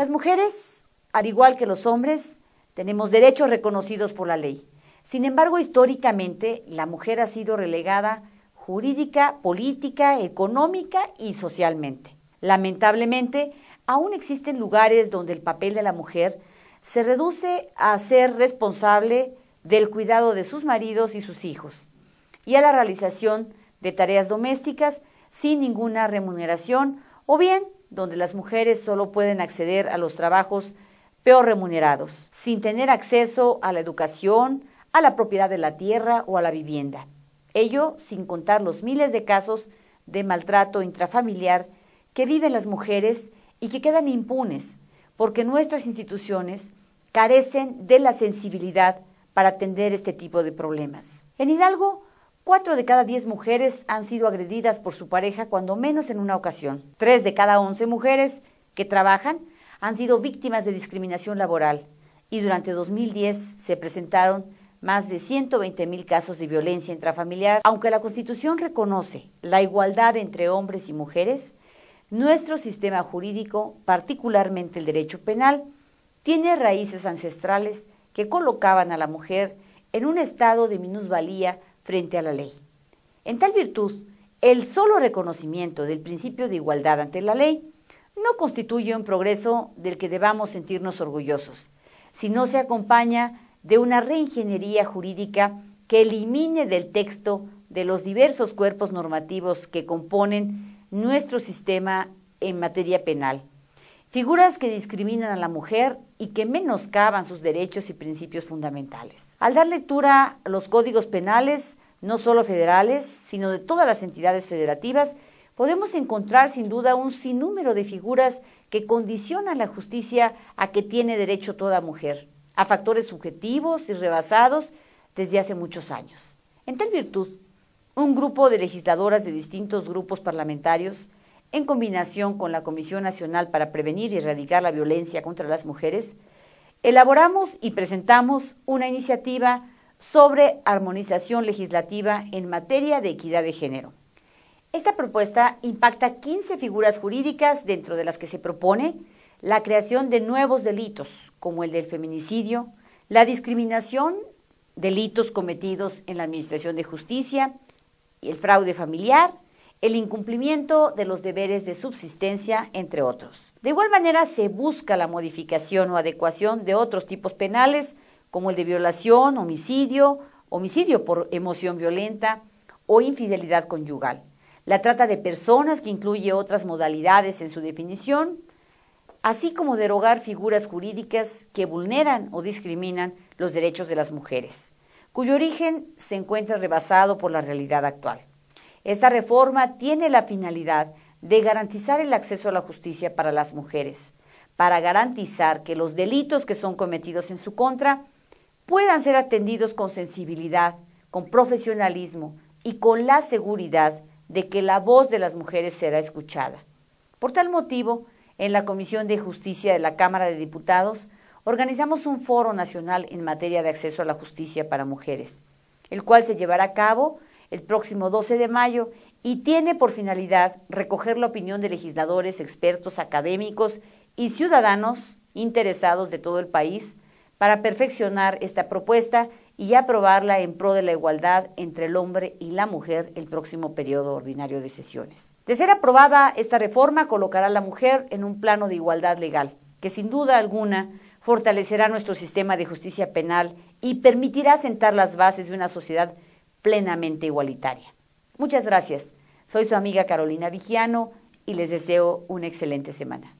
Las mujeres, al igual que los hombres, tenemos derechos reconocidos por la ley. Sin embargo, históricamente, la mujer ha sido relegada jurídica, política, económica y socialmente. Lamentablemente, aún existen lugares donde el papel de la mujer se reduce a ser responsable del cuidado de sus maridos y sus hijos y a la realización de tareas domésticas sin ninguna remuneración o bien donde las mujeres solo pueden acceder a los trabajos peor remunerados, sin tener acceso a la educación, a la propiedad de la tierra o a la vivienda. Ello sin contar los miles de casos de maltrato intrafamiliar que viven las mujeres y que quedan impunes porque nuestras instituciones carecen de la sensibilidad para atender este tipo de problemas. En Hidalgo Cuatro de cada diez mujeres han sido agredidas por su pareja cuando menos en una ocasión. Tres de cada once mujeres que trabajan han sido víctimas de discriminación laboral y durante 2010 se presentaron más de 120 mil casos de violencia intrafamiliar. Aunque la Constitución reconoce la igualdad entre hombres y mujeres, nuestro sistema jurídico, particularmente el derecho penal, tiene raíces ancestrales que colocaban a la mujer en un estado de minusvalía frente a la ley. En tal virtud, el solo reconocimiento del principio de igualdad ante la ley no constituye un progreso del que debamos sentirnos orgullosos, sino se acompaña de una reingeniería jurídica que elimine del texto de los diversos cuerpos normativos que componen nuestro sistema en materia penal figuras que discriminan a la mujer y que menoscaban sus derechos y principios fundamentales. Al dar lectura a los códigos penales, no solo federales, sino de todas las entidades federativas, podemos encontrar sin duda un sinnúmero de figuras que condicionan la justicia a que tiene derecho toda mujer, a factores subjetivos y rebasados desde hace muchos años. En tal virtud, un grupo de legisladoras de distintos grupos parlamentarios en combinación con la Comisión Nacional para Prevenir y Erradicar la Violencia contra las Mujeres, elaboramos y presentamos una iniciativa sobre armonización legislativa en materia de equidad de género. Esta propuesta impacta 15 figuras jurídicas dentro de las que se propone la creación de nuevos delitos, como el del feminicidio, la discriminación, delitos cometidos en la Administración de Justicia, el fraude familiar el incumplimiento de los deberes de subsistencia, entre otros. De igual manera, se busca la modificación o adecuación de otros tipos penales, como el de violación, homicidio, homicidio por emoción violenta o infidelidad conyugal. La trata de personas, que incluye otras modalidades en su definición, así como derogar figuras jurídicas que vulneran o discriminan los derechos de las mujeres, cuyo origen se encuentra rebasado por la realidad actual. Esta reforma tiene la finalidad de garantizar el acceso a la justicia para las mujeres, para garantizar que los delitos que son cometidos en su contra puedan ser atendidos con sensibilidad, con profesionalismo y con la seguridad de que la voz de las mujeres será escuchada. Por tal motivo, en la Comisión de Justicia de la Cámara de Diputados organizamos un foro nacional en materia de acceso a la justicia para mujeres, el cual se llevará a cabo el próximo 12 de mayo y tiene por finalidad recoger la opinión de legisladores, expertos, académicos y ciudadanos interesados de todo el país para perfeccionar esta propuesta y aprobarla en pro de la igualdad entre el hombre y la mujer el próximo periodo ordinario de sesiones. De ser aprobada, esta reforma colocará a la mujer en un plano de igualdad legal, que sin duda alguna fortalecerá nuestro sistema de justicia penal y permitirá sentar las bases de una sociedad plenamente igualitaria. Muchas gracias. Soy su amiga Carolina Vigiano y les deseo una excelente semana.